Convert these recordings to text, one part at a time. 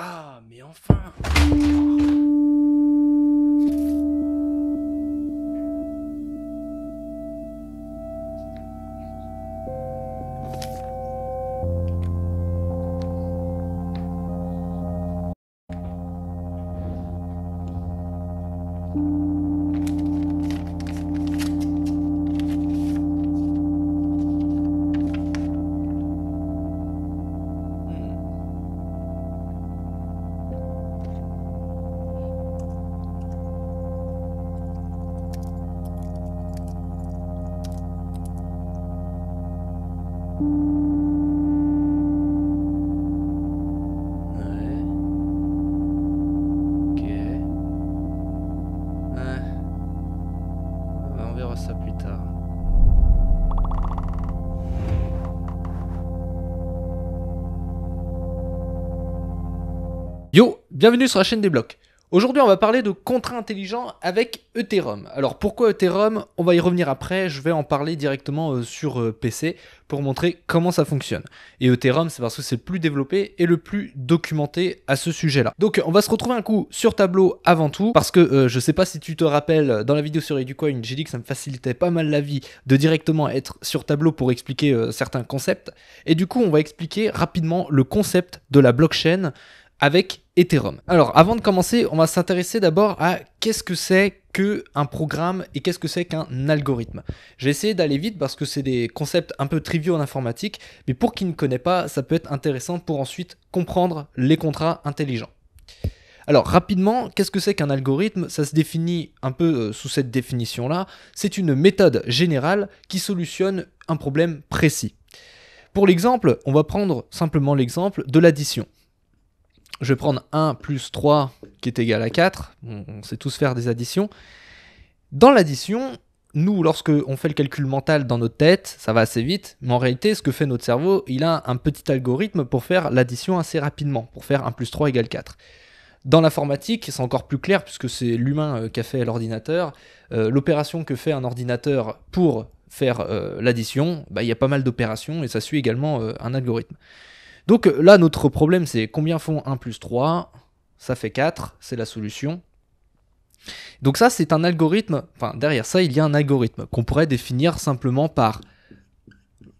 Ah, mais enfin Bienvenue sur la chaîne des blocs. Aujourd'hui, on va parler de contrats intelligents avec Ethereum. Alors pourquoi Ethereum On va y revenir après, je vais en parler directement euh, sur euh, PC pour montrer comment ça fonctionne. Et Ethereum, c'est parce que c'est le plus développé et le plus documenté à ce sujet-là. Donc on va se retrouver un coup sur tableau avant tout, parce que euh, je ne sais pas si tu te rappelles, dans la vidéo sur EduCoin, j'ai dit que ça me facilitait pas mal la vie de directement être sur tableau pour expliquer certains concepts. Et du coup, on va expliquer rapidement le concept de la blockchain avec Ethereum. Alors, avant de commencer, on va s'intéresser d'abord à qu'est-ce que c'est que un programme et qu'est-ce que c'est qu'un algorithme. J'ai essayé d'aller vite parce que c'est des concepts un peu triviaux en informatique, mais pour qui ne connaît pas, ça peut être intéressant pour ensuite comprendre les contrats intelligents. Alors rapidement, qu'est-ce que c'est qu'un algorithme Ça se définit un peu euh, sous cette définition-là. C'est une méthode générale qui solutionne un problème précis. Pour l'exemple, on va prendre simplement l'exemple de l'addition je vais prendre 1 plus 3 qui est égal à 4. On, sait tous faire des additions. Dans l'addition, nous, lorsque on fait le calcul mental dans notre tête, ça va assez vite, mais en réalité, ce que fait notre cerveau, il a un petit algorithme pour faire l'addition assez rapidement, pour faire 1 plus 3 égale 4. Dans l'informatique, c'est encore plus clair puisque c'est l'humain euh, qui a fait l'ordinateur. Euh, l'opération que fait un ordinateur pour faire euh, l'addition, bah, il y a pas mal d'opérations et ça suit également un algorithme. Donc euh, là, notre problème, c'est combien font 1 plus 3 Ça fait 4, c'est la solution. Donc ça, c'est un algorithme, enfin derrière ça, il y a un algorithme qu'on pourrait définir simplement par,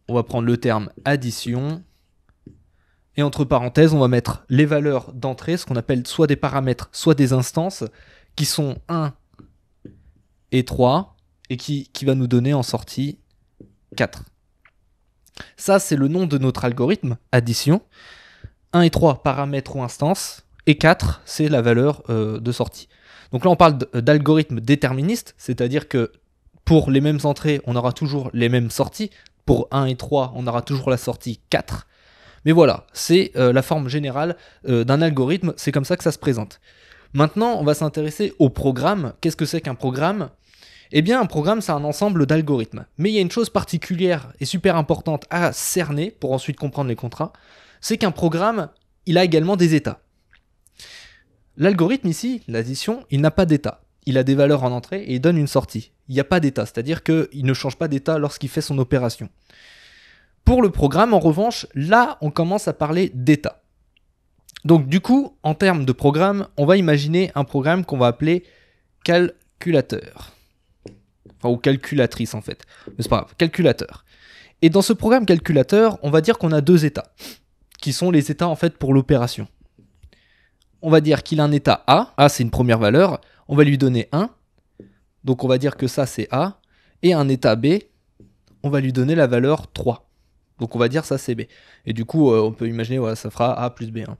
on va prendre le terme addition, et entre parenthèses, on va mettre les valeurs d'entrée, ce qu'on appelle soit des paramètres, soit des instances, qui sont 1 et 3, et qui, qui va nous donner en sortie 4. Ça, c'est le nom de notre algorithme, addition. 1 et 3, paramètres ou instances, Et 4, c'est la valeur euh, de sortie. Donc là, on parle d'algorithme déterministe, c'est-à-dire que pour les mêmes entrées, on aura toujours les mêmes sorties. Pour 1 et 3, on aura toujours la sortie 4. Mais voilà, c'est euh, la forme générale euh, d'un algorithme, c'est comme ça que ça se présente. Maintenant, on va s'intéresser au programme. Qu'est-ce que c'est qu'un programme eh bien, un programme, c'est un ensemble d'algorithmes. Mais il y a une chose particulière et super importante à cerner pour ensuite comprendre les contrats, c'est qu'un programme, il a également des états. L'algorithme ici, l'addition, il n'a pas d'état. Il a des valeurs en entrée et il donne une sortie. Il n'y a pas d'état, c'est-à-dire qu'il ne change pas d'état lorsqu'il fait son opération. Pour le programme, en revanche, là, on commence à parler d'état. Donc du coup, en termes de programme, on va imaginer un programme qu'on va appeler calculateur. Enfin, ou calculatrice en fait. Mais c'est pas grave, calculateur. Et dans ce programme calculateur, on va dire qu'on a deux états, qui sont les états en fait pour l'opération. On va dire qu'il a un état A, A c'est une première valeur, on va lui donner 1, donc on va dire que ça c'est A, et un état B, on va lui donner la valeur 3. Donc on va dire ça c'est B. Et du coup, euh, on peut imaginer, voilà, ça fera A plus B1.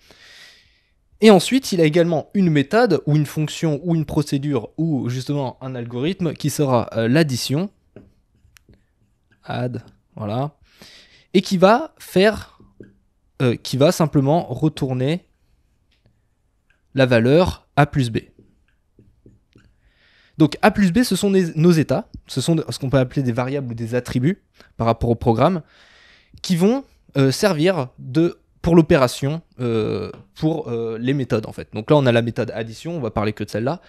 Et ensuite, il a également une méthode ou une fonction ou une procédure ou justement un algorithme qui sera euh, l'addition. Add, voilà. Et qui va faire, euh, qui va simplement retourner la valeur A plus B. Donc A plus B, ce sont nos états, ce sont ce qu'on peut appeler des variables ou des attributs par rapport au programme, qui vont euh, servir de pour l'opération, euh, pour euh, les méthodes en fait. Donc là, on a la méthode addition, on va parler que de celle-là.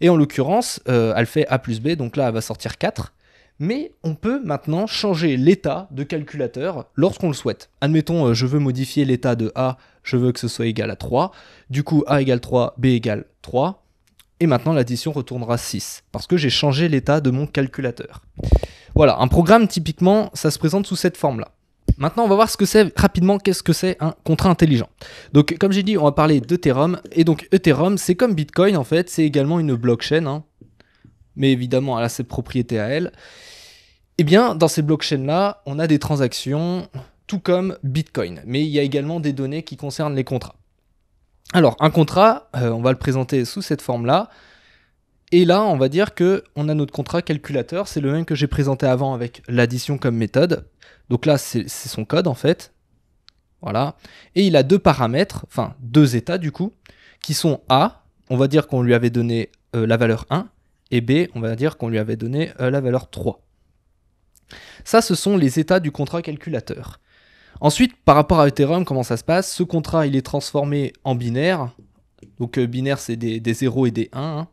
Et en l'occurrence, euh, elle fait A plus B, donc là, elle va sortir 4. Mais on peut maintenant changer l'état de calculateur lorsqu'on le souhaite. Admettons, je veux modifier l'état de A, je veux que ce soit égal à 3. Du coup, A égale 3, B égale 3. Et maintenant, l'addition retournera 6, parce que j'ai changé l'état de mon calculateur. Voilà, un programme typiquement, ça se présente sous cette forme-là. Maintenant, on va voir ce que c'est rapidement, qu'est-ce que c'est un contrat intelligent. Donc, comme j'ai dit, on va parler d'Ethereum. Et donc, Ethereum, c'est comme Bitcoin en fait, c'est également une blockchain, hein. mais évidemment, elle a ses propriétés à elle. Eh bien, dans ces blockchains-là, on a des transactions, tout comme Bitcoin, mais il y a également des données qui concernent les contrats. Alors, un contrat, euh, on va le présenter sous cette forme-là. Et là, on va dire que on a notre contrat calculateur, c'est le même que j'ai présenté avant avec l'addition comme méthode. Donc là, c'est son code en fait. Voilà. Et il a deux paramètres, enfin deux états du coup, qui sont A, on va dire qu'on lui avait donné euh, la valeur 1, et B, on va dire qu'on lui avait donné euh, la valeur 3. Ça, ce sont les états du contrat calculateur. Ensuite, par rapport à Ethereum, comment ça se passe Ce contrat, il est transformé en binaire. Donc euh, binaire, c'est des, 0 et des 1. Hein,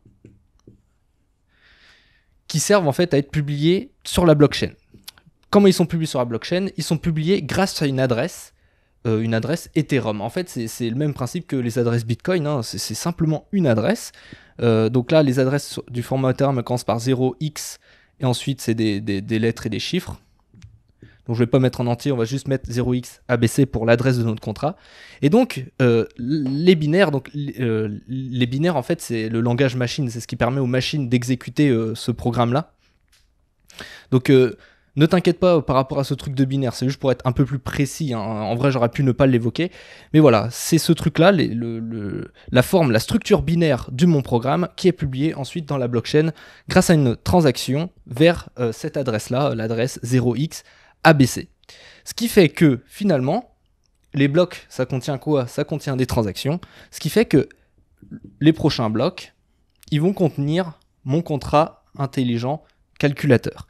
qui servent en fait à être publiés sur la blockchain. Comment ils sont publiés sur la blockchain Ils sont publiés grâce à une adresse, euh, une adresse Ethereum. En fait, c'est le même principe que les adresses Bitcoin, hein. c'est simplement une adresse. Euh, donc là, les adresses du format Ethereum commencent par 0x, et ensuite c'est des, lettres et des chiffres. Donc je ne vais pas mettre en entier, on va juste mettre 0x ABC pour l'adresse de notre contrat. Et donc euh, les binaires, donc les binaires en fait c'est le langage machine, c'est ce qui permet aux machines d'exécuter ce programme là. Donc ne t'inquiète pas par rapport à ce truc de binaire, c'est juste pour être un peu plus précis. Hein. En vrai, j'aurais pu ne pas l'évoquer. Mais voilà, c'est ce truc-là, la forme, la structure binaire de mon programme qui est publiée ensuite dans la blockchain grâce à une transaction vers euh, cette adresse-là, euh, l'adresse 0xABC. Ce qui fait que finalement, les blocs, ça contient quoi Ça contient des transactions. Ce qui fait que les prochains blocs, ils vont contenir mon contrat intelligent calculateur.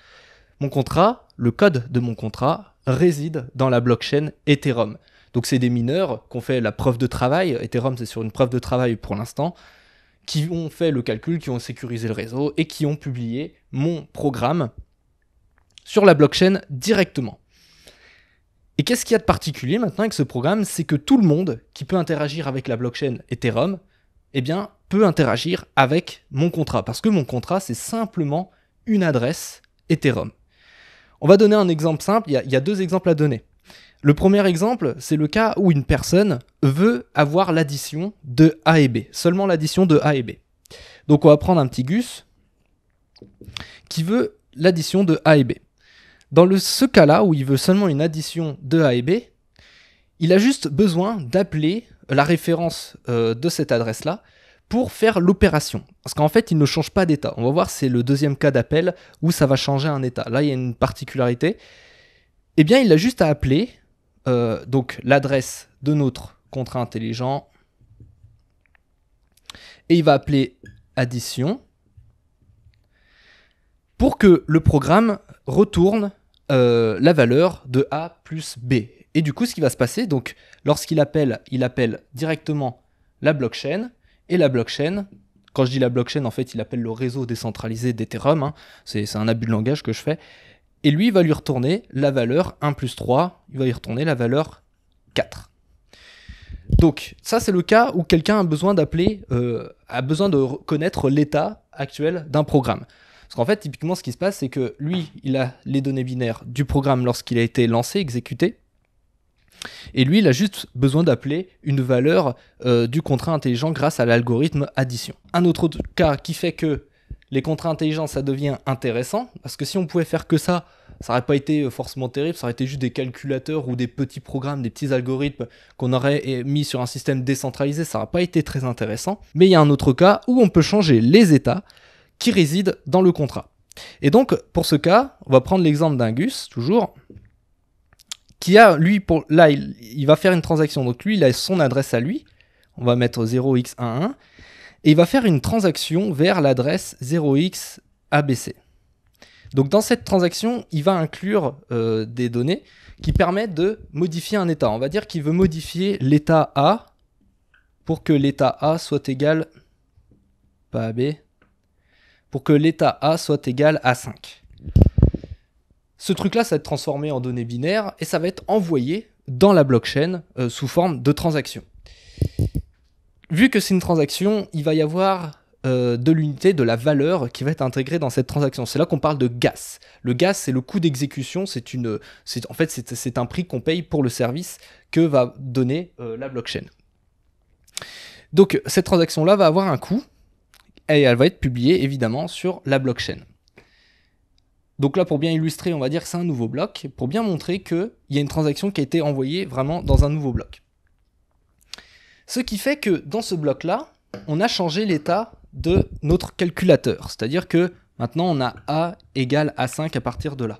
Mon contrat, le code de mon contrat réside dans la blockchain Ethereum. Donc c'est des mineurs ont fait la preuve de travail, Ethereum c'est sur une preuve de travail pour l'instant, qui ont fait le calcul, qui ont sécurisé le réseau et qui ont publié mon programme sur la blockchain directement. Et qu'est-ce qu'il y a de particulier maintenant avec ce programme C'est que tout le monde qui peut interagir avec la blockchain Ethereum, eh bien, peut interagir avec mon contrat. Parce que mon contrat, c'est simplement une adresse Ethereum. On va donner un exemple simple, il y, a, deux exemples à donner. Le premier exemple, c'est le cas où une personne veut avoir l'addition de A et B, seulement l'addition de A et B. Donc on va prendre un petit gus qui veut l'addition de A et B. Dans le, ce cas-là, où il veut seulement une addition de A et B, il a juste besoin d'appeler la référence euh, de cette adresse-là pour faire l'opération. Parce qu'en fait, il ne change pas d'état. On va voir, c'est le deuxième cas d'appel où ça va changer un état. Là, il y a une particularité. Eh bien, il a juste à appeler euh, donc l'adresse de notre contrat intelligent et il va appeler addition pour que le programme retourne euh, la valeur de a plus b. Et du coup, ce qui va se passer, donc lorsqu'il appelle, il appelle directement la blockchain et la blockchain, quand je dis la blockchain, en fait, il appelle le réseau décentralisé d'Ethereum. Hein. C'est un abus de langage que je fais. Et lui, il va lui retourner la valeur 1 plus 3, il va lui retourner la valeur 4. Donc, ça, c'est le cas où quelqu'un a besoin d'appeler, euh, a besoin de connaître l'état actuel d'un programme. Parce qu'en fait, typiquement, ce qui se passe, c'est que lui, il a les données binaires du programme lorsqu'il a été lancé, exécuté. Et lui, il a juste besoin d'appeler une valeur euh, du contrat intelligent grâce à l'algorithme addition. Un autre cas qui fait que les contrats intelligents, ça devient intéressant, parce que si on pouvait faire que ça, ça n'aurait pas été euh, forcément terrible, ça aurait été juste des calculateurs ou des petits programmes, des petits algorithmes qu'on aurait eh, mis sur un système décentralisé, ça n'aurait pas été très intéressant. Mais il y a un autre cas où on peut changer les états qui résident dans le contrat. Et donc, pour ce cas, on va prendre l'exemple d'un GUS, toujours qui a, lui, pour, là, il, va faire une transaction. Donc lui, il a son adresse à lui. On va mettre 0x11. Et il va faire une transaction vers l'adresse 0xabc. Donc dans cette transaction, il va inclure euh, des données qui permettent de modifier un état. On va dire qu'il veut modifier l'état A pour que l'état A soit égal pas à B, pour que l'état A soit égal à 5. Ce truc-là, ça va être transformé en données binaires et ça va être envoyé dans la blockchain euh, sous forme de transaction. Vu que c'est une transaction, il va y avoir euh, de l'unité, de la valeur qui va être intégrée dans cette transaction. C'est là qu'on parle de gas. Le gas, c'est le coût d'exécution. C'est en fait, c'est, un prix qu'on paye pour le service que va donner euh, la blockchain. Donc cette transaction-là va avoir un coût et elle va être publiée évidemment sur la blockchain. Donc là, pour bien illustrer, on va dire que c'est un nouveau bloc, pour bien montrer qu'il y a une transaction qui a été envoyée vraiment dans un nouveau bloc. Ce qui fait que dans ce bloc-là, on a changé l'état de notre calculateur. C'est-à-dire que maintenant, on a A égale A5 à partir de là.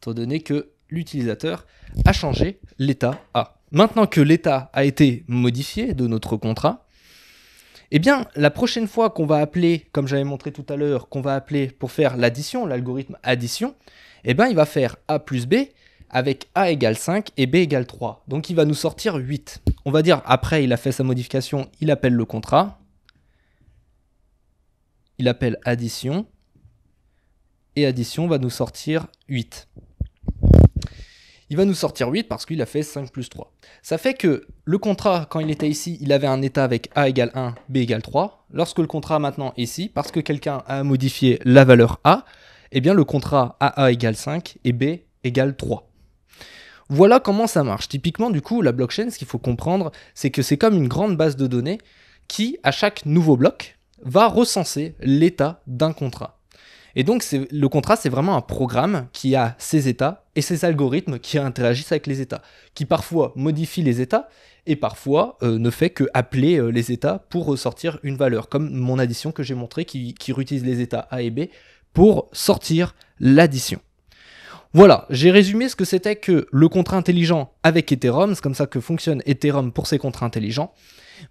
Étant donné que l'utilisateur a changé l'état A. Maintenant que l'état a été modifié de notre contrat, eh bien, la prochaine fois qu'on va appeler, comme j'avais montré tout à l'heure, qu'on va appeler pour faire l'addition, l'algorithme addition, eh bien, il va faire A plus B avec A égale 5 et B égale 3. Donc, il va nous sortir 8. On va dire, après, il a fait sa modification, il appelle le contrat. Il appelle addition. Et addition va nous sortir 8 il va nous sortir 8 parce qu'il a fait 5 plus 3. Ça fait que le contrat, quand il était ici, il avait un état avec A égale 1, B égale 3. Lorsque le contrat maintenant est ici, parce que quelqu'un a modifié la valeur A, eh bien le contrat a égale 5 et B égale 3. Voilà comment ça marche. Typiquement, du coup, la blockchain, ce qu'il faut comprendre, c'est que c'est comme une grande base de données qui, à chaque nouveau bloc, va recenser l'état d'un contrat. Et donc, le contrat, c'est vraiment un programme qui a ses états et ses algorithmes qui interagissent avec les états, qui parfois modifie les états et parfois euh, ne fait que appeler euh, les états pour ressortir une valeur, comme mon addition que j'ai montré qui, qui réutilise les états A et B pour sortir l'addition. Voilà, j'ai résumé ce que c'était que le contrat intelligent avec Ethereum, c'est comme ça que fonctionne Ethereum pour ses contrats intelligents.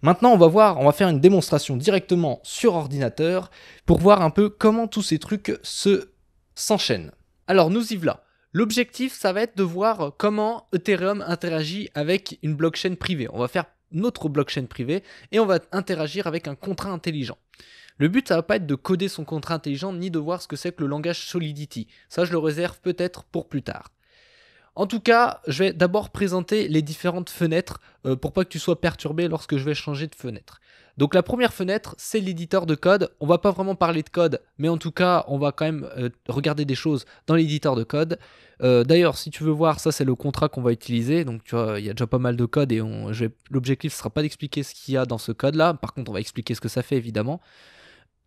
Maintenant, on va voir, on va faire une démonstration directement sur ordinateur pour voir un peu comment tous ces trucs se s'enchaînent. Alors, nous y voilà. L'objectif, ça va être de voir comment Ethereum interagit avec une blockchain privée. On va faire notre blockchain privée et on va interagir avec un contrat intelligent. Le but, ça va pas être de coder son contrat intelligent ni de voir ce que c'est que le langage Solidity. Ça, je le réserve peut-être pour plus tard. En tout cas, je vais d'abord présenter les différentes fenêtres euh, pour pas que tu sois perturbé lorsque je vais changer de fenêtre. Donc la première fenêtre, c'est l'éditeur de code. On va pas vraiment parler de code, mais en tout cas, on va quand même euh, regarder des choses dans l'éditeur de code. Euh, d'ailleurs, si tu veux voir, ça c'est le contrat qu'on va utiliser. Donc tu vois, il y a déjà pas mal de code et l'objectif ne sera pas d'expliquer ce qu'il y a dans ce code-là. Par contre, on va expliquer ce que ça fait évidemment.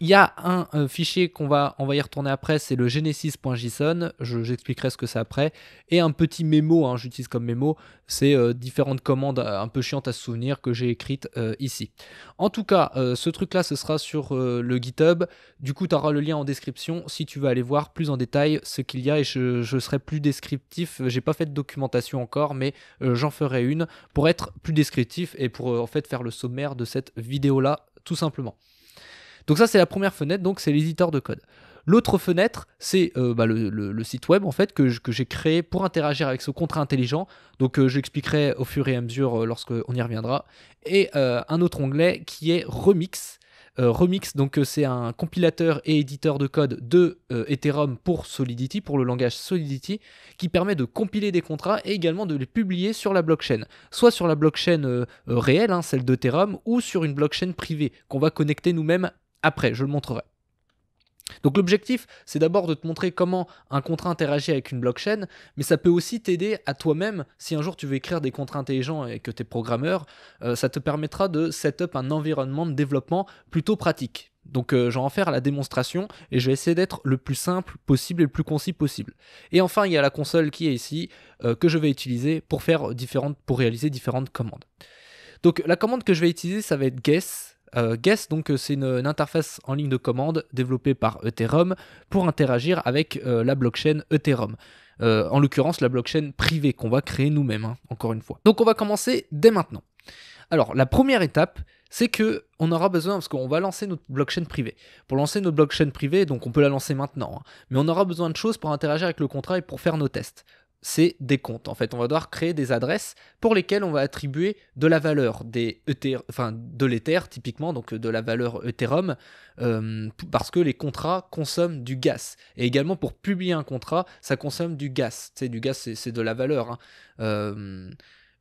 Il y a un euh, fichier qu'on va, on va y retourner après, c'est le genesis.json, j'expliquerai ce que c'est après, et un petit mémo, hein, j'utilise comme mémo, c'est euh, différentes commandes euh, un peu chiantes à se souvenir que j'ai écrites ici. En tout cas, ce truc-là, ce sera sur le GitHub, du coup tu auras le lien en description si tu veux aller voir plus en détail ce qu'il y a, et je, je, serai plus descriptif, j'ai pas fait de documentation encore, mais j'en ferai une pour être plus descriptif et pour en fait faire le sommaire de cette vidéo-là, tout simplement. Donc ça c'est la première fenêtre, donc c'est l'éditeur de code. L'autre fenêtre, c'est euh, bah, le, site web en fait que, j'ai créé pour interagir avec ce contrat intelligent. Donc je euh, j'expliquerai au fur et à mesure euh, lorsqu'on y reviendra. Et un autre onglet qui est Remix. Remix, donc c'est un compilateur et éditeur de code de Ethereum pour Solidity, pour le langage Solidity, qui permet de compiler des contrats et également de les publier sur la blockchain, soit sur la blockchain réelle, hein, celle d'Ethereum, ou sur une blockchain privée qu'on va connecter nous-mêmes après, je le montrerai. Donc l'objectif, c'est d'abord de te montrer comment un contrat interagit avec une blockchain, mais ça peut aussi t'aider à toi-même, si un jour tu veux écrire des contrats intelligents et que tu es programmeur, euh, ça te permettra de set-up un environnement de développement plutôt pratique. Donc j'en euh, je vais en faire la démonstration et je vais essayer d'être le plus simple possible et le plus concis possible. Et enfin, il y a la console qui est ici, euh, que je vais utiliser pour, faire différentes, pour réaliser différentes commandes. Donc la commande que je vais utiliser, ça va être guess, euh, Guess, donc, euh, c'est une, interface en ligne de commande développée par Ethereum pour interagir avec euh, la blockchain Ethereum. en l'occurrence, la blockchain privée qu'on va créer nous-mêmes, hein, encore une fois. Donc, on va commencer dès maintenant. Alors, la première étape, c'est que aura besoin, parce qu'on va lancer notre blockchain privée. Pour lancer notre blockchain privée, donc on peut la lancer maintenant, hein, mais on aura besoin de choses pour interagir avec le contrat et pour faire nos tests c'est des comptes. En fait, on va devoir créer des adresses pour lesquelles on va attribuer de la valeur des de l'Ether typiquement, donc de la valeur Ethereum, euh, parce que les contrats consomment du gaz. Et également pour publier un contrat, ça consomme du gaz. Tu sais, du gaz, c'est de la valeur. Je hein. ne euh,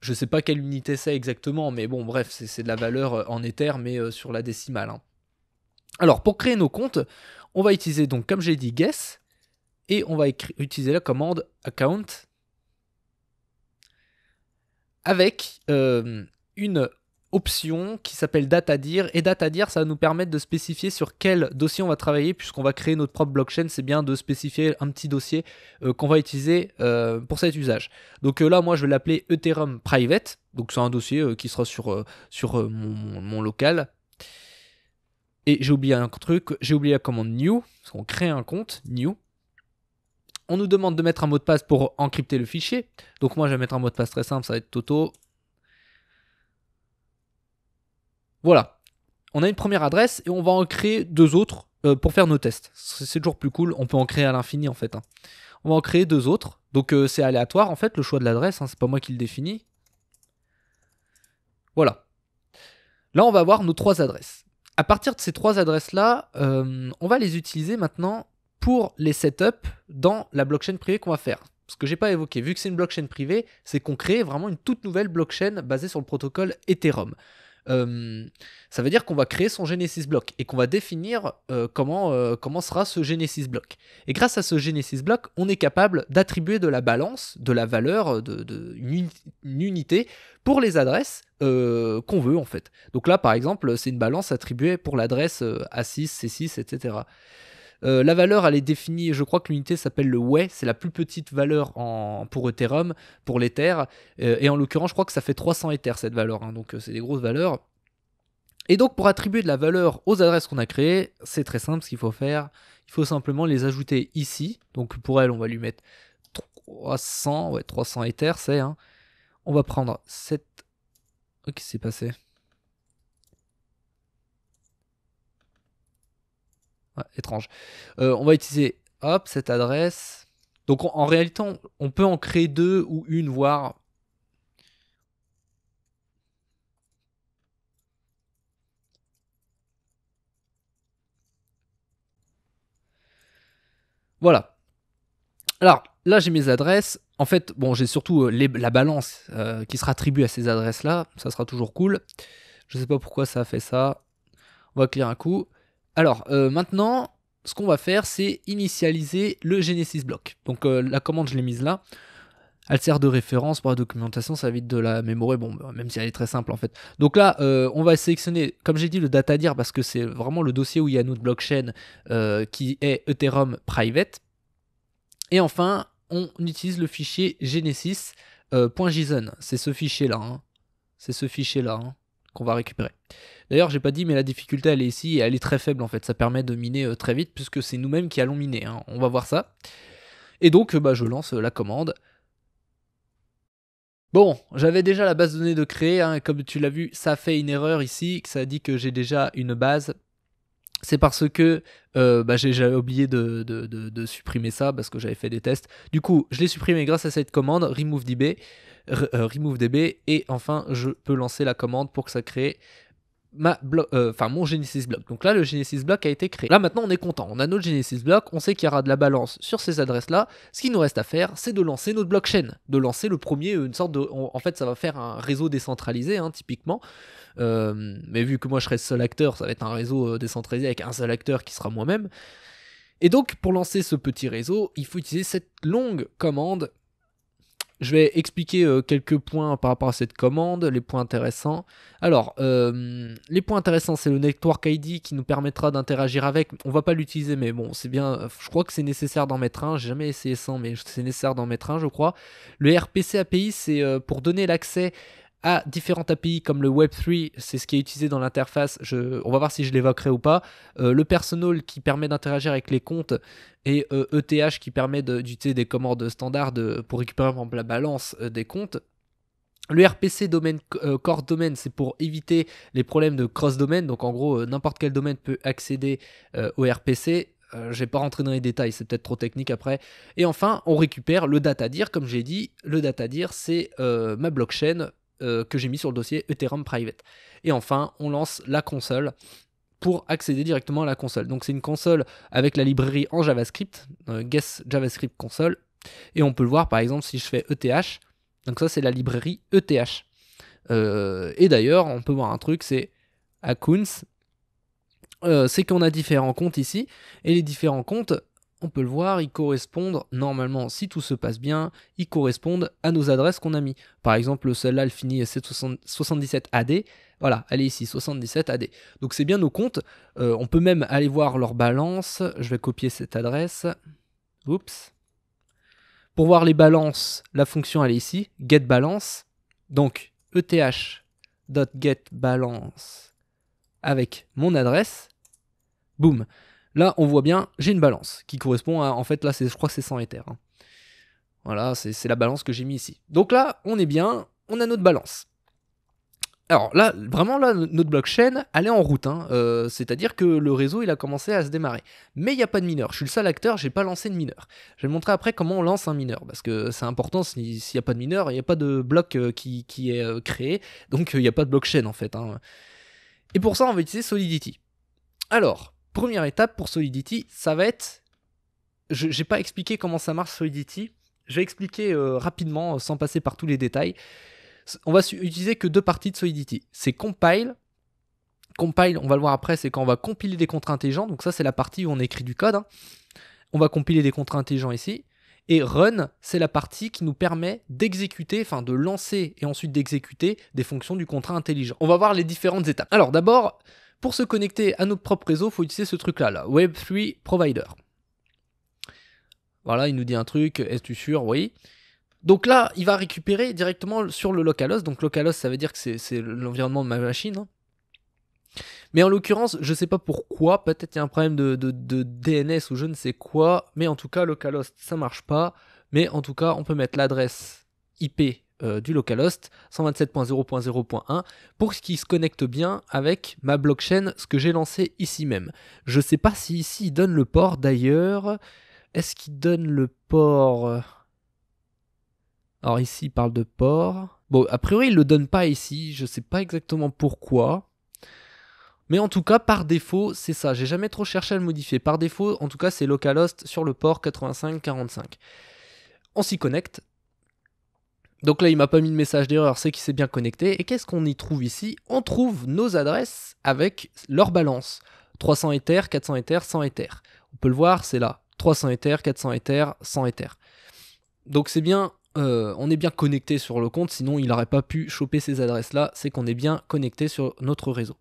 je sais pas quelle unité c'est exactement, mais bon, bref, c'est de la valeur euh, en Ether, mais sur la décimale. Hein. Alors, pour créer nos comptes, on va utiliser donc, comme j'ai dit, guess, et on va utiliser la commande account avec euh, une option qui s'appelle data à Et data à ça va nous permettre de spécifier sur quel dossier on va travailler, puisqu'on va créer notre propre blockchain, c'est bien de spécifier un petit dossier euh, qu'on va utiliser euh, pour cet usage. Donc là, moi, je vais l'appeler Ethereum Private. Donc c'est un dossier qui sera sur, sur mon, mon, local. Et j'ai oublié un truc, j'ai oublié la commande new, parce qu'on crée un compte new on nous demande de mettre un mot de passe pour encrypter le fichier. Donc moi je vais mettre un mot de passe très simple, ça va être Toto. Voilà. On a une première adresse et on va en créer deux autres euh, pour faire nos tests. C'est toujours plus cool, on peut en créer à l'infini en fait. Hein. On va en créer deux autres. Donc euh, c'est aléatoire en fait le choix de l'adresse, ce hein. c'est pas moi qui le définis. Voilà. Là on va voir nos trois adresses. À partir de ces trois adresses là, euh, on va les utiliser maintenant pour les setups dans la blockchain privée qu'on va faire. Ce que je n'ai pas évoqué, vu que c'est une blockchain privée, c'est qu'on crée vraiment une toute nouvelle blockchain basée sur le protocole Ethereum. Euh, ça veut dire qu'on va créer son Genesis block et qu'on va définir euh, euh, comment, sera ce Genesis block. Et grâce à ce Genesis block, on est capable d'attribuer de la balance, de la valeur, de, unité pour les adresses qu'on veut en fait. Donc là, par exemple, c'est une balance attribuée pour l'adresse A6, C6, etc. Euh, la valeur, elle est définie, je crois que l'unité s'appelle le way, c'est la plus petite valeur en, pour Ethereum, pour l'Ether. Euh, et en l'occurrence, je crois que ça fait 300 Ether cette valeur, hein. donc euh, c'est des grosses valeurs. Et donc pour attribuer de la valeur aux adresses qu'on a créées, c'est très simple ce qu'il faut faire. Il faut simplement les ajouter ici. Donc pour elle, on va lui mettre 300, ouais, 300 Ether, c'est. Hein. On va prendre cette... ok, c'est passé étrange. Euh, on va utiliser, hop, cette adresse. Donc en réalité, on, peut en créer deux ou une, voire... Voilà. Alors, là, j'ai mes adresses. En fait, bon, j'ai surtout euh, la balance euh, qui sera attribuée à ces adresses-là. Ça sera toujours cool. Je sais pas pourquoi ça a fait ça. On va clear un coup. Alors euh, maintenant, ce qu'on va faire, c'est initialiser le Genesis block. Donc euh, la commande, je l'ai mise là. Elle sert de référence pour la documentation, ça évite de la mémorer, bon, bah, même si elle est très simple en fait. Donc là, euh, on va sélectionner, comme j'ai dit, le datadir parce que c'est vraiment le dossier où il y a notre blockchain qui est Ethereum private. Et enfin, on utilise le fichier genesis.json. c'est ce fichier-là. Hein. C'est ce fichier-là. Hein qu'on va récupérer. D'ailleurs, j'ai pas dit, mais la difficulté elle est ici et elle est très faible en fait. Ça permet de miner euh, très vite puisque c'est nous-mêmes qui allons miner. Hein. On va voir ça. Et donc, euh, bah, je lance euh, la commande. Bon, j'avais déjà la base de données de créer, hein, comme tu l'as vu, ça fait une erreur ici, ça dit que j'ai déjà une base c'est parce que euh, bah, j'ai oublié de, supprimer ça parce que j'avais fait des tests. Du coup, je l'ai supprimé grâce à cette commande remove db, euh, remove db et enfin je peux lancer la commande pour que ça crée euh, enfin mon Genesis Block. Donc là, le Genesis Block a été créé. Là, maintenant, on est content. On a notre Genesis Block, on sait qu'il y aura de la balance sur ces adresses-là. Ce qu'il nous reste à faire, c'est de lancer notre blockchain, de lancer le premier, euh, une sorte de... en fait, ça va faire un réseau décentralisé, hein, typiquement. Euh, mais vu que moi, je serai seul acteur, ça va être un réseau décentralisé avec un seul acteur qui sera moi-même. Et donc, pour lancer ce petit réseau, il faut utiliser cette longue commande je vais expliquer euh, quelques points par rapport à cette commande, les points intéressants. Alors, euh, les points intéressants, c'est le network ID qui nous permettra d'interagir avec. On va pas l'utiliser, mais bon, c'est bien. Je crois que c'est nécessaire d'en mettre un. J'ai jamais essayé sans, mais c'est nécessaire d'en mettre un, je crois. Le RPC API, c'est euh, pour donner l'accès à différentes API comme le Web3, c'est ce qui est utilisé dans l'interface, on va voir si je l'évoquerai ou pas, euh, le Personal qui permet d'interagir avec les comptes et ETH e qui permet d'utiliser des commandes standards pour récupérer par exemple, la balance euh, des comptes. Le RPC domaine, euh, core Domain, c'est pour éviter les problèmes de cross domain donc en gros n'importe quel domaine peut accéder au RPC. je ne vais pas rentrer dans les détails, c'est peut-être trop technique après. Et enfin, on récupère le data dir. comme j'ai dit. Le data dir, c'est ma blockchain euh, que j'ai mis sur le dossier Ethereum Private. Et enfin, on lance la console pour accéder directement à la console. Donc c'est une console avec la librairie en JavaScript, euh, Guess JavaScript console. Et on peut le voir par exemple si je fais ETH. Donc ça c'est la librairie ETH. Euh, et d'ailleurs, on peut voir un truc, c'est à Euh, c'est qu'on a différents comptes ici, et les différents comptes, on peut le voir, ils correspondent normalement, si tout se passe bien, ils correspondent à nos adresses qu'on a mis. Par exemple, celle-là, elle finit 77 AD. Voilà, elle est ici, 77 AD. Donc c'est bien nos comptes. Euh, on peut même aller voir leur balance. Je vais copier cette adresse. Oups. Pour voir les balances, la fonction elle est ici, getBalance. Donc eth.getBalance avec mon adresse. Boum. Là, on voit bien, j'ai une balance qui correspond à, en fait, là, je crois que c'est 100 éthers. Hein. Voilà, c'est la balance que j'ai mis ici. Donc là, on est bien, on a notre balance. Alors là, vraiment, là, notre blockchain, elle est en route. Hein. Euh, c'est-à-dire que le réseau, il a commencé à se démarrer. Mais il n'y a pas de mineur. Je suis le seul acteur, j'ai pas lancé de mineur. Je vais montrer après comment on lance un mineur. Parce que c'est important, s'il n'y a pas de mineur, il n'y a pas de bloc euh, qui, est euh, créé. Donc il n'y a pas de blockchain, en fait. Hein. Et pour ça, on va utiliser Solidity. Alors, première étape pour Solidity, ça va être... Je n'ai pas expliqué comment ça marche Solidity. Je vais expliquer euh, rapidement, euh, sans passer par tous les détails. On va utiliser que deux parties de Solidity. C'est compile. Compile, on va le voir après, c'est quand on va compiler des contrats intelligents. Donc ça, c'est la partie où on écrit du code. Hein. On va compiler des contrats intelligents ici. Et run, c'est la partie qui nous permet d'exécuter, enfin de lancer et ensuite d'exécuter des fonctions du contrat intelligent. On va voir les différentes étapes. Alors d'abord, pour se connecter à notre propre réseau, faut utiliser ce truc-là, là, Web3 Provider. Voilà, il nous dit un truc, es-tu sûr Oui. Donc là, il va récupérer directement sur le localhost. Donc localhost, ça veut dire que c'est l'environnement de ma machine. Hein. Mais en l'occurrence, je ne sais pas pourquoi, peut-être qu'il y a un problème de, DNS ou je ne sais quoi, mais en tout cas, localhost, ça marche pas. Mais en tout cas, on peut mettre l'adresse IP euh, du localhost 127.0.0.1 pour ce qui se connecte bien avec ma blockchain, ce que j'ai lancé ici même. Je sais pas si ici il donne le port d'ailleurs. Est-ce qu'il donne le port euh, Alors ici il parle de port. Bon, a priori il le donne pas ici, je sais pas exactement pourquoi. Mais en tout cas, par défaut, c'est ça. J'ai jamais trop cherché à le modifier. Par défaut, en tout cas, c'est localhost sur le port 8545. On s'y connecte donc là, il m'a pas mis de message d'erreur, c'est qu'il s'est bien connecté. Et qu'est-ce qu'on y trouve ici On trouve nos adresses avec leur balance. 300 Ether, 400 Ether, 100 Ether. On peut le voir, c'est là. 300 Ether, 400 Ether, 100 Ether. Donc c'est bien, euh, on est bien connecté sur le compte, sinon il n'aurait pas pu choper ces adresses-là. C'est qu'on est bien connecté sur notre réseau.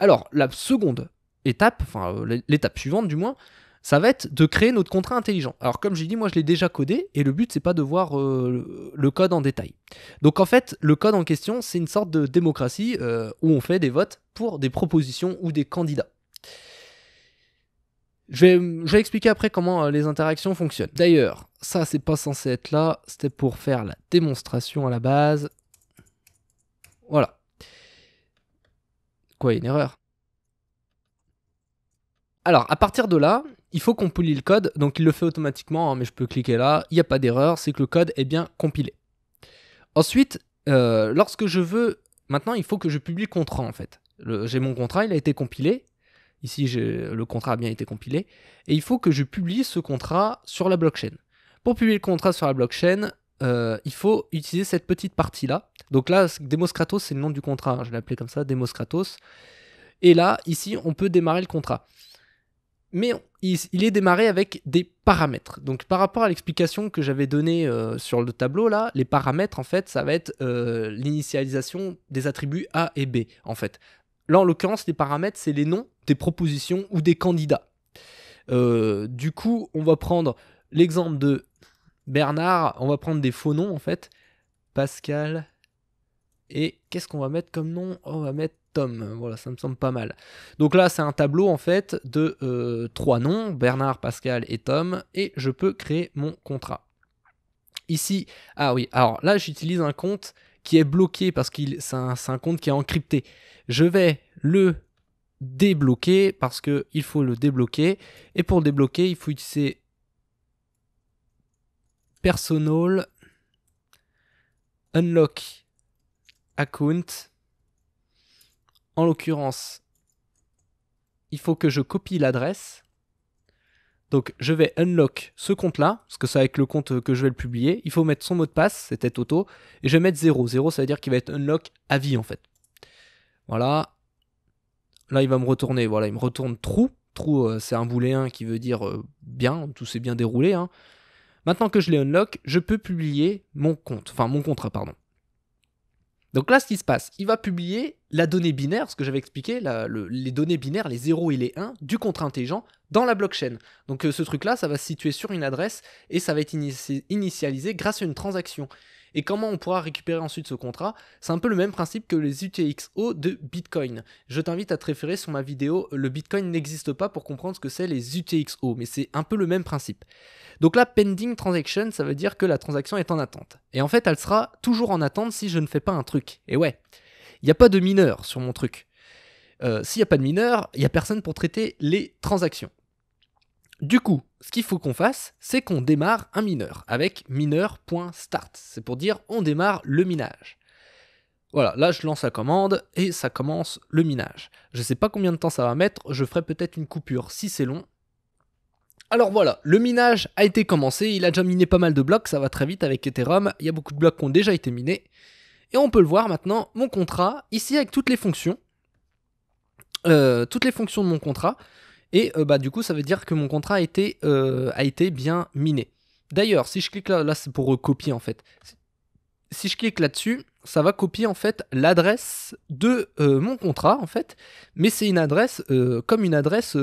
Alors, la seconde étape, enfin euh, l'étape suivante du moins, ça va être de créer notre contrat intelligent. Alors comme j'ai dit, moi je l'ai déjà codé et le but c'est pas de voir euh, le code en détail. Donc en fait, le code en question, c'est une sorte de démocratie euh, où on fait des votes pour des propositions ou des candidats. Je vais, je vais expliquer après comment euh, les interactions fonctionnent. D'ailleurs, ça c'est pas censé être là, c'était pour faire la démonstration à la base. Voilà. Quoi, une erreur alors, à partir de là, il faut qu'on publie le code, donc il le fait automatiquement, hein, mais je peux cliquer là, il n'y a pas d'erreur, c'est que le code est bien compilé. Ensuite, euh, lorsque je veux, maintenant il faut que je publie le contrat en fait. J'ai mon contrat, il a été compilé. Ici, le contrat a bien été compilé. Et il faut que je publie ce contrat sur la blockchain. Pour publier le contrat sur la blockchain, euh, il faut utiliser cette petite partie-là. Donc là, Demos Kratos, c'est le nom du contrat. Hein, je l'ai appelé comme ça, Demos Kratos. Et là, ici, on peut démarrer le contrat mais il, est démarré avec des paramètres. Donc par rapport à l'explication que j'avais donnée euh, sur le tableau là, les paramètres en fait, ça va être euh, l'initialisation des attributs A et B en fait. Là en l'occurrence, les paramètres, c'est les noms des propositions ou des candidats. Euh, du coup, on va prendre l'exemple de Bernard, on va prendre des faux noms en fait. Pascal. Et qu'est-ce qu'on va mettre comme nom On va mettre Tom, Voilà, ça me semble pas mal. Donc là, c'est un tableau en fait de euh, trois noms, Bernard, Pascal et Tom, et je peux créer mon contrat. Ici, ah oui, alors là, j'utilise un compte qui est bloqué parce que c'est un, compte qui est encrypté. Je vais le débloquer parce que il faut le débloquer. Et pour le débloquer, il faut utiliser personal unlock account en l'occurrence, il faut que je copie l'adresse. Donc je vais unlock ce compte-là, parce que ça avec le compte que je vais le publier. Il faut mettre son mot de passe, c'était auto, et je vais mettre 0. 0, ça veut dire qu'il va être unlock à vie en fait. Voilà. Là, il va me retourner, voilà, il me retourne True. True, euh, c'est un booléen qui veut dire euh, bien, tout s'est bien déroulé. Hein. Maintenant que je l'ai unlock, je peux publier mon compte, enfin mon contrat, pardon. Donc là, ce qui se passe, il va publier la donnée binaire, ce que j'avais expliqué, les données binaires, les 0 et les 1 du contrat intelligent dans la blockchain. Donc euh, ce truc-là, ça va se situer sur une adresse et ça va être initialisé grâce à une transaction. Et comment on pourra récupérer ensuite ce contrat C'est un peu le même principe que les UTXO de Bitcoin. Je t'invite à te référer sur ma vidéo Le Bitcoin n'existe pas pour comprendre ce que c'est les UTXO, mais c'est un peu le même principe. Donc là, pending transaction, ça veut dire que la transaction est en attente. Et en fait, elle sera toujours en attente si je ne fais pas un truc. Et ouais, il n'y a pas de mineur sur mon truc. Euh, s'il n'y a pas de mineur, il n'y a personne pour traiter les transactions. Du coup, ce qu'il faut qu'on fasse, c'est qu'on démarre un mineur avec mineur.start. C'est pour dire on démarre le minage. Voilà, là je lance la commande et ça commence le minage. Je ne sais pas combien de temps ça va mettre, je ferai peut-être une coupure si c'est long. Alors voilà, le minage a été commencé, il a déjà miné pas mal de blocs, ça va très vite avec Ethereum, il y a beaucoup de blocs qui ont déjà été minés. Et on peut le voir maintenant, mon contrat, ici avec toutes les fonctions, euh, toutes les fonctions de mon contrat, et euh, bah, du coup, ça veut dire que mon contrat a été, euh, a été bien miné. D'ailleurs, si je clique là, là c'est pour euh, copier en fait. Si je clique là-dessus, ça va copier en fait l'adresse de mon contrat en fait, mais c'est une adresse comme une adresse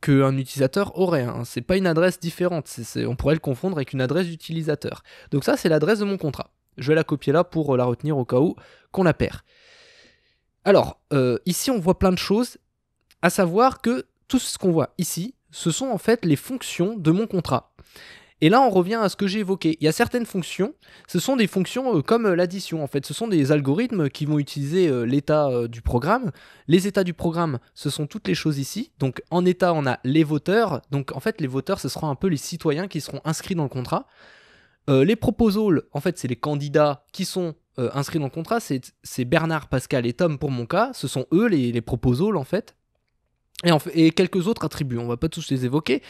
qu'un utilisateur aurait. Ce hein. C'est pas une adresse différente. on pourrait le confondre avec une adresse d'utilisateur. Donc ça, c'est l'adresse de mon contrat. Je vais la copier là pour la retenir au cas où qu'on la perd. Alors ici, on voit plein de choses, à savoir que tout ce qu'on voit ici, ce sont en fait les fonctions de mon contrat. Et là, on revient à ce que j'ai évoqué. Il y a certaines fonctions, ce sont des fonctions euh, comme euh, l'addition, en fait. Ce sont des algorithmes qui vont utiliser euh, l'état du programme. Les états du programme, ce sont toutes les choses ici. Donc, en état, on a les voteurs. Donc, en fait, les voteurs, ce seront un peu les citoyens qui seront inscrits dans le contrat. les proposals, en fait, c'est les candidats qui sont inscrits dans le contrat. C'est Bernard, Pascal et Tom pour mon cas. Ce sont eux, les, les proposals, en fait et, quelques autres attributs, on va pas tous les évoquer.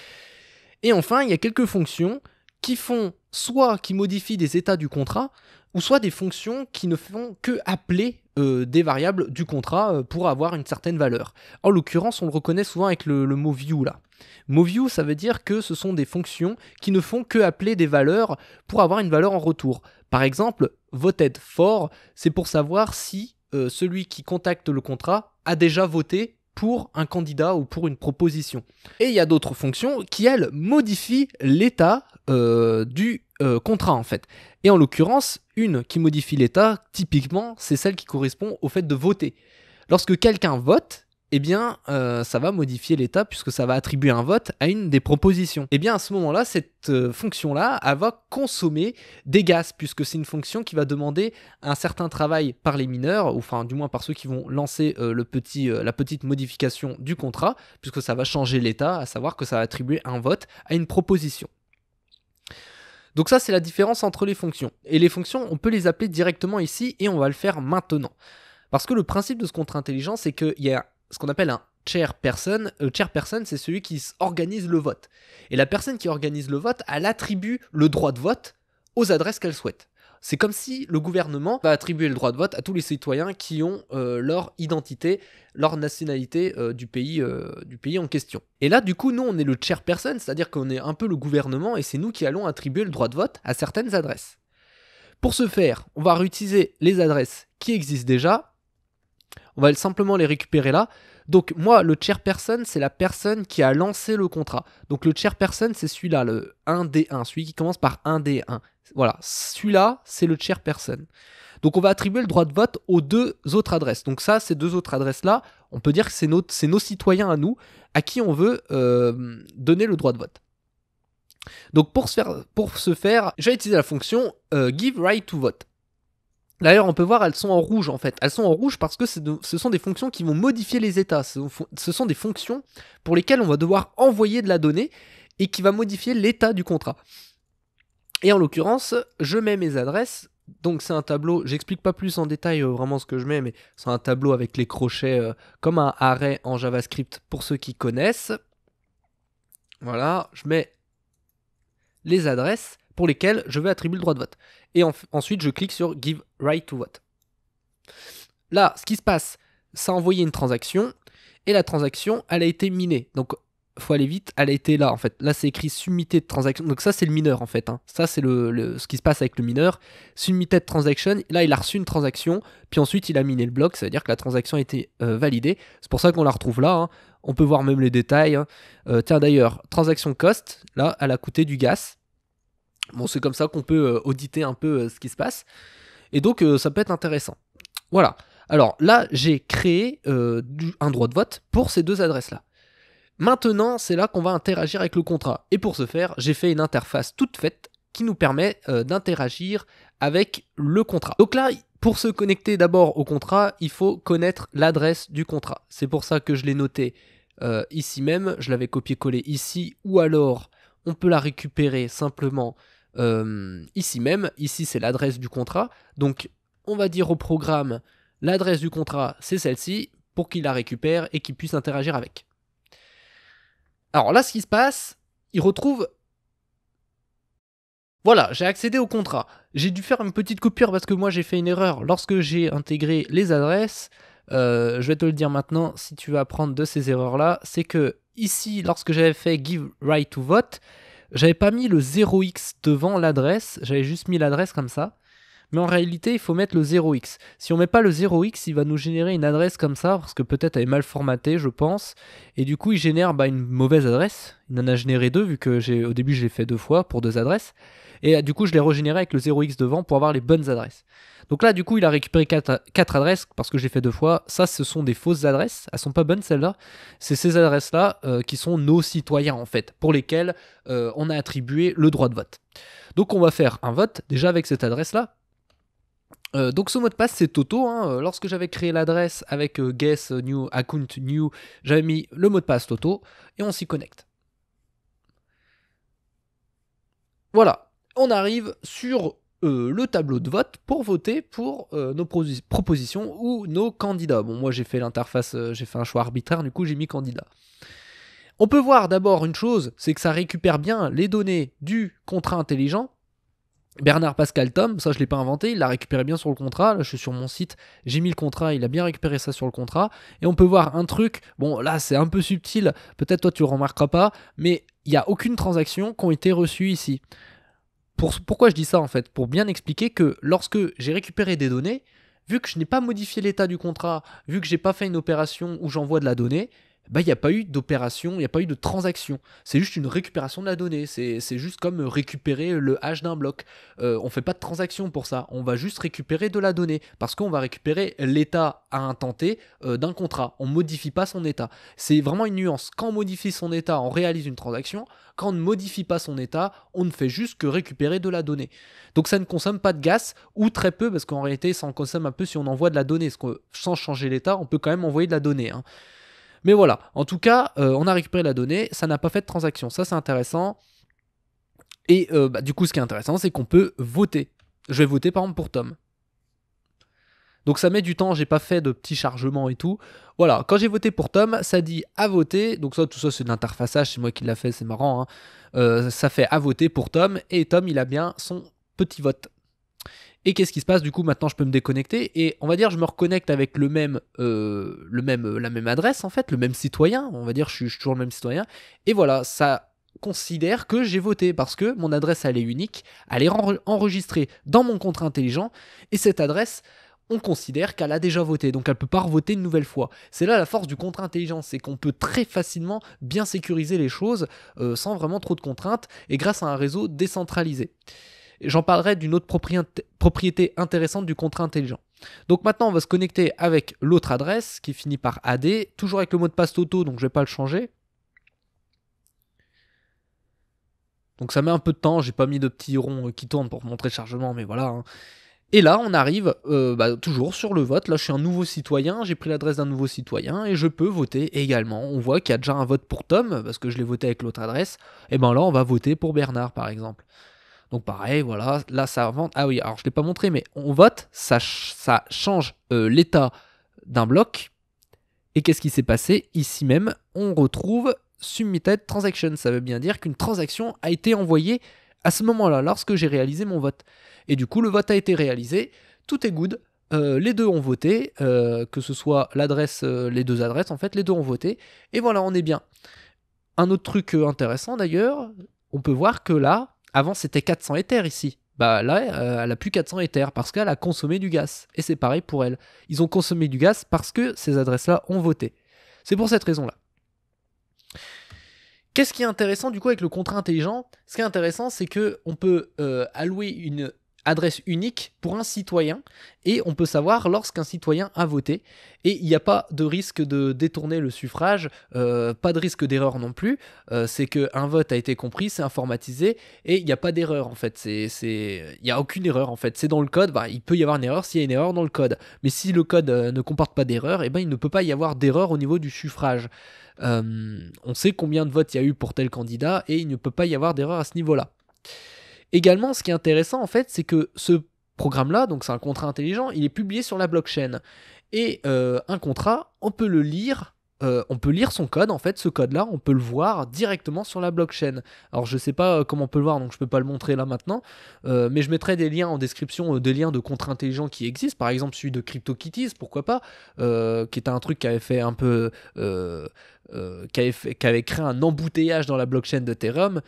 Et enfin, il y a quelques fonctions qui font soit qui modifient des états du contrat, ou soit des fonctions qui ne font que appeler euh, des variables du contrat euh, pour avoir une certaine valeur. En l'occurrence, on le reconnaît souvent avec le, mot view là. Mot view, ça veut dire que ce sont des fonctions qui ne font que appeler des valeurs pour avoir une valeur en retour. Par exemple, voted for, c'est pour savoir si euh, celui qui contacte le contrat a déjà voté pour un candidat ou pour une proposition. Et il y a d'autres fonctions qui, elles, modifient l'état euh, du euh, contrat, en fait. Et en l'occurrence, une qui modifie l'état, typiquement, c'est celle qui correspond au fait de voter. Lorsque quelqu'un vote, eh bien, euh, ça va modifier l'état puisque ça va attribuer un vote à une des propositions. Eh bien, à ce moment-là, cette euh, fonction-là, elle va consommer des gaz puisque c'est une fonction qui va demander un certain travail par les mineurs, ou enfin, du moins par ceux qui vont lancer euh, le petit, la petite modification du contrat, puisque ça va changer l'état, à savoir que ça va attribuer un vote à une proposition. Donc ça, c'est la différence entre les fonctions. Et les fonctions, on peut les appeler directement ici et on va le faire maintenant. Parce que le principe de ce contrat intelligent, c'est qu'il y a ce qu'on appelle un chairperson. chair euh, chairperson, c'est celui qui organise le vote. Et la personne qui organise le vote, elle attribue le droit de vote aux adresses qu'elle souhaite. C'est comme si le gouvernement va attribuer le droit de vote à tous les citoyens qui ont euh, leur identité, leur nationalité euh, du, pays, du pays en question. Et là, du coup, nous, on est le chairperson, c'est-à-dire qu'on est un peu le gouvernement et c'est nous qui allons attribuer le droit de vote à certaines adresses. Pour ce faire, on va réutiliser les adresses qui existent déjà on va simplement les récupérer là. Donc moi, le chairperson, c'est la personne qui a lancé le contrat. Donc le chairperson, c'est celui-là, le 1D1, celui qui commence par 1D1. Voilà, celui-là, c'est le chairperson. Donc on va attribuer le droit de vote aux deux autres adresses. Donc ça, ces deux autres adresses-là, on peut dire que c'est nos, citoyens à nous, à qui on veut euh, donner le droit de vote. Donc pour ce faire, pour se faire je vais la fonction euh, give right to vote. D'ailleurs, on peut voir, elles sont en rouge en fait. Elles sont en rouge parce que ce sont des fonctions qui vont modifier les états. Ce, sont des fonctions pour lesquelles on va devoir envoyer de la donnée et qui va modifier l'état du contrat. Et en l'occurrence, je mets mes adresses. Donc c'est un tableau, j'explique pas plus en détail euh, vraiment ce que je mets, mais c'est un tableau avec les crochets euh, comme un arrêt en JavaScript pour ceux qui connaissent. Voilà, je mets les adresses pour lesquels je vais attribuer le droit de vote. Et ensuite, je clique sur Give Right to Vote. Là, ce qui se passe, ça a envoyé une transaction et la transaction, elle a été minée. Donc, faut aller vite, elle a été là en fait. Là, c'est écrit submitted transaction. Donc, ça, c'est le mineur en fait. Hein. Ça, c'est le, ce qui se passe avec le mineur. Submitted transaction. Là, il a reçu une transaction, puis ensuite, il a miné le bloc, c'est-à-dire que la transaction a été euh, validée. C'est pour ça qu'on la retrouve là. Hein. On peut voir même les détails. Hein. Euh, tiens, d'ailleurs, transaction cost, là, elle a coûté du gaz. Bon, c'est comme ça qu'on peut euh, auditer un peu euh, ce qui se passe. Et donc, euh, ça peut être intéressant. Voilà. Alors là, j'ai créé un droit de vote pour ces deux adresses-là. Maintenant, c'est là qu'on va interagir avec le contrat. Et pour ce faire, j'ai fait une interface toute faite qui nous permet d'interagir avec le contrat. Donc là, pour se connecter d'abord au contrat, il faut connaître l'adresse du contrat. C'est pour ça que je l'ai noté ici même. Je l'avais copié-collé ici. Ou alors, on peut la récupérer simplement euh, ici même. Ici, c'est l'adresse du contrat. Donc, on va dire au programme, l'adresse du contrat, c'est celle-ci, pour qu'il la récupère et qu'il puisse interagir avec. Alors là, ce qui se passe, il retrouve... Voilà, j'ai accédé au contrat. J'ai dû faire une petite coupure parce que moi j'ai fait une erreur. Lorsque j'ai intégré les adresses, euh, je vais te le dire maintenant, si tu vas apprendre de ces erreurs-là, c'est que ici, lorsque j'avais fait give right to vote, j'avais pas mis le 0x devant l'adresse, j'avais juste mis l'adresse comme ça. Mais en réalité, il faut mettre le 0x. Si on met pas le 0x, il va nous générer une adresse comme ça, parce que peut-être elle est mal formatée, je pense. Et du coup, il génère bah, une mauvaise adresse. Il en a généré deux, vu que au début, je l'ai fait deux fois pour deux adresses. Et euh, du coup, je l'ai régénéré avec le 0x devant pour avoir les bonnes adresses. Donc là, du coup, il a récupéré 4, adresses parce que j'ai fait deux fois. Ça, ce sont des fausses adresses. Elles sont pas bonnes, celles-là. C'est ces adresses-là euh, qui sont nos citoyens, en fait, pour lesquels euh, on a attribué le droit de vote. Donc on va faire un vote déjà avec cette adresse-là. donc ce mot de passe c'est Toto. Hein. Lorsque j'avais créé l'adresse avec guess new account new, j'avais mis le mot de passe Toto et on s'y connecte. Voilà, on arrive sur euh, le tableau de vote pour voter pour euh, nos propositions ou nos candidats. Bon, moi j'ai fait l'interface, euh, j'ai fait un choix arbitraire, du coup j'ai mis candidat. On peut voir d'abord une chose, c'est que ça récupère bien les données du contrat intelligent. Bernard Pascal Tom, ça je ne l'ai pas inventé, il l'a récupéré bien sur le contrat. Là je suis sur mon site, j'ai mis le contrat, il a bien récupéré ça sur le contrat. Et on peut voir un truc, bon là c'est un peu subtil, peut-être toi tu le remarqueras pas, mais il n'y a aucune transaction qui a été reçue ici pourquoi je dis ça en fait Pour bien expliquer que lorsque j'ai récupéré des données, vu que je n'ai pas modifié l'état du contrat, vu que j'ai pas fait une opération où j'envoie de la donnée, bah, il n'y a pas eu d'opération, il n'y a pas eu de transaction. C'est juste une récupération de la donnée. C'est juste comme récupérer le hash d'un bloc. Euh, on ne fait pas de transaction pour ça. On va juste récupérer de la donnée parce qu'on va récupérer l'état à un euh, d'un contrat. On ne modifie pas son état. C'est vraiment une nuance. Quand on modifie son état, on réalise une transaction. Quand on ne modifie pas son état, on ne fait juste que récupérer de la donnée. Donc ça ne consomme pas de gaz ou très peu parce qu'en réalité, ça en consomme un peu si on envoie de la donnée. sans changer l'état, on peut quand même envoyer de la donnée. Hein. Mais voilà, en tout cas, euh, on a récupéré la donnée, ça n'a pas fait de transaction, ça c'est intéressant. Et euh, bah, du coup, ce qui est intéressant, c'est qu'on peut voter. Je vais voter par exemple pour Tom. Donc ça met du temps, j'ai pas fait de petits chargements et tout. Voilà, quand j'ai voté pour Tom, ça dit à voter. Donc ça, tout ça, c'est de l'interfaçage, c'est moi qui l'a fait, c'est marrant. Hein. Euh, ça fait à voter pour Tom, et Tom, il a bien son petit vote. Et qu'est-ce qui se passe du coup maintenant je peux me déconnecter et on va dire je me reconnecte avec le même, euh, le même, euh, la même adresse en fait, le même citoyen, on va dire je suis, toujours le même citoyen et voilà ça considère que j'ai voté parce que mon adresse elle est unique, elle est enregistrée dans mon contrat intelligent et cette adresse on considère qu'elle a déjà voté, donc elle peut pas revoter une nouvelle fois. C'est là la force du contrat intelligent, c'est qu'on peut très facilement bien sécuriser les choses euh, sans vraiment trop de contraintes et grâce à un réseau décentralisé. J'en parlerai d'une autre propriété, propriété intéressante du contrat intelligent. Donc maintenant, on va se connecter avec l'autre adresse qui finit par AD, toujours avec le mot de passe Toto, donc je ne vais pas le changer. Donc ça met un peu de temps, j'ai pas mis de petits ronds euh, qui tournent pour montrer le chargement, mais voilà. Hein. Et là, on arrive euh, bah, toujours sur le vote. Là, je suis un nouveau citoyen, j'ai pris l'adresse d'un nouveau citoyen et je peux voter également. On voit qu'il y a déjà un vote pour Tom, parce que je l'ai voté avec l'autre adresse. Et bien là, on va voter pour Bernard, par exemple. Donc pareil, voilà, là ça Ah oui, alors je ne l'ai pas montré, mais on vote, ça, ça change euh, l'état d'un bloc. Et qu'est-ce qui s'est passé Ici même, on retrouve submitted transaction. Ça veut bien dire qu'une transaction a été envoyée à ce moment-là, lorsque j'ai réalisé mon vote. Et du coup, le vote a été réalisé, tout est good. Euh, les deux ont voté, euh, que ce soit l'adresse, les deux adresses en fait, les deux ont voté, et voilà, on est bien. Un autre truc intéressant d'ailleurs, on peut voir que là, avant, c'était 400 éthers ici. Bah là, euh, elle a plus 400 éthers parce qu'elle a consommé du gaz. Et c'est pareil pour elle. Ils ont consommé du gaz parce que ces adresses-là ont voté. C'est pour cette raison-là. Qu'est-ce qui est intéressant du coup avec le contrat intelligent Ce qui est intéressant, c'est que on peut euh, allouer une adresse unique pour un citoyen et on peut savoir lorsqu'un citoyen a voté. Et il n'y a pas de risque de détourner le suffrage, euh, pas de risque d'erreur non plus. Euh, c'est qu'un vote a été compris, c'est informatisé et il n'y a pas d'erreur en fait. Il n'y a aucune erreur en fait. C'est dans le code, bah, il peut y avoir une erreur s'il y a une erreur dans le code. Mais si le code euh, ne comporte pas d'erreur, eh ben, il ne peut pas y avoir d'erreur au niveau du suffrage. on sait combien de votes il y a eu pour tel candidat et il ne peut pas y avoir d'erreur à ce niveau-là. Également, ce qui est intéressant en fait, c'est que ce programme-là, donc c'est un contrat intelligent, il est publié sur la blockchain. Et euh, un contrat, on peut le lire euh, on peut lire son code, en fait, ce code-là, on peut le voir directement sur la blockchain. Alors, je ne sais pas euh, comment on peut le voir, donc je ne peux pas le montrer là maintenant, mais je mettrai des liens en description, des liens de contrats intelligents qui existent, par exemple celui de CryptoKitties, pourquoi pas, qui était un truc qui avait fait un peu. Qui avait, qui, avait créé un embouteillage dans la blockchain d'Ethereum.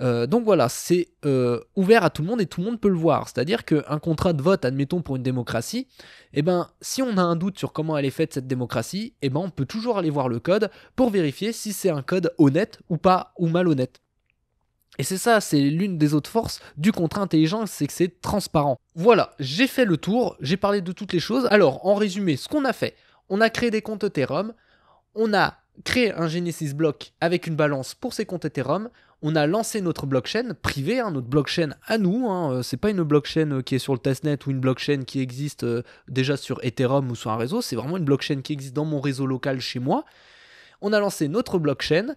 Euh, donc voilà, c'est euh, ouvert à tout le monde et tout le monde peut le voir. C'est-à-dire qu'un contrat de vote, admettons pour une démocratie, eh ben, si on a un doute sur comment elle est faite cette démocratie, eh ben, on peut toujours aller voir le code pour vérifier si c'est un code honnête ou pas ou malhonnête. Et c'est ça, c'est l'une des autres forces du contrat intelligent, c'est que c'est transparent. Voilà, j'ai fait le tour, j'ai parlé de toutes les choses. Alors, en résumé, ce qu'on a fait, on a créé des comptes Ethereum, on a créé un Genesis block avec une balance pour ces comptes Ethereum, on a lancé notre blockchain privée, hein, notre blockchain à nous. Ce hein. euh, c'est pas une blockchain euh, qui est sur le testnet ou une blockchain qui existe euh, déjà sur Ethereum ou sur un réseau. C'est vraiment une blockchain qui existe dans mon réseau local chez moi. On a lancé notre blockchain.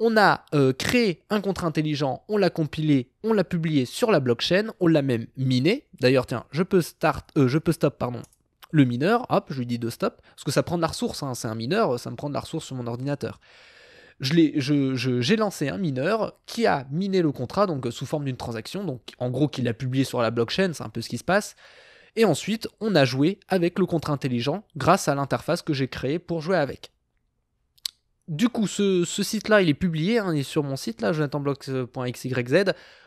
On a créé un contrat intelligent, on l'a compilé, on l'a publié sur la blockchain, on l'a même miné. D'ailleurs, tiens, je peux start, je peux stop, pardon, le mineur, hop, je lui dis de stop, parce que ça prend de la ressource, hein. c'est un mineur, ça me prend de la ressource sur mon ordinateur j'ai je lancé un mineur qui a miné le contrat, donc euh, sous forme d'une transaction, donc en gros qu'il a publié sur la blockchain, c'est un peu ce qui se passe. Et ensuite, on a joué avec le contrat intelligent grâce à l'interface que j'ai créée pour jouer avec. Du coup, ce, site-là, il est publié, hein, il est sur mon site, là, jonathanblox.xyz.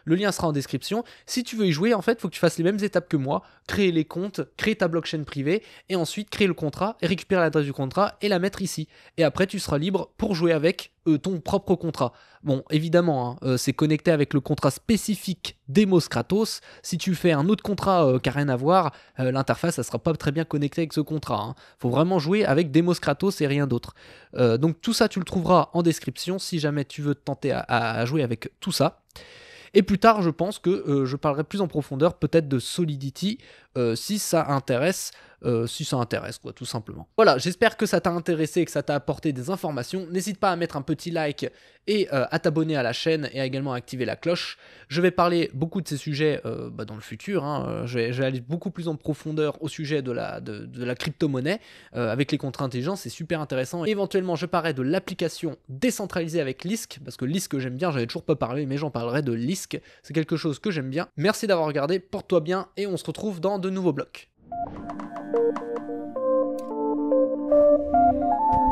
Le lien sera en description. Si tu veux y jouer, en fait, il faut que tu fasses les mêmes étapes que moi. Créer les comptes, créer ta blockchain privée, et ensuite créer le contrat, et récupérer l'adresse du contrat, et la mettre ici. Et après, tu seras libre pour jouer avec euh, ton propre contrat. Bon, évidemment, hein, euh, c'est connecté avec le contrat spécifique Demos Kratos. Si tu fais un autre contrat euh, qui n'a rien à voir, l'interface, ça sera pas très bien connecté avec ce contrat. Il hein. Faut vraiment jouer avec Demos Kratos et rien d'autre. donc tout ça, tu le trouveras en description si jamais tu veux tenter à jouer avec tout ça. Et plus tard, je pense que euh, je parlerai plus en profondeur peut-être de Solidity euh, si ça intéresse euh, si ça intéresse, quoi, tout simplement. Voilà, j'espère que ça t'a intéressé et que ça t'a apporté des informations. N'hésite pas à mettre un petit like et euh, à t'abonner à la chaîne et à également à activer la cloche. Je vais parler beaucoup de ces sujets euh, bah, dans le futur. Hein. Je, vais, aller beaucoup plus en profondeur au sujet de la, de, la crypto-monnaie avec les contrats intelligents. C'est super intéressant. éventuellement, je parlerai de l'application décentralisée avec Lisk parce que Lisk, j'aime bien. J'avais toujours pas parlé, mais j'en parlerai de Lisk. C'est quelque chose que j'aime bien. Merci d'avoir regardé. Porte-toi bien et on se retrouve dans de nouveaux blocs. Música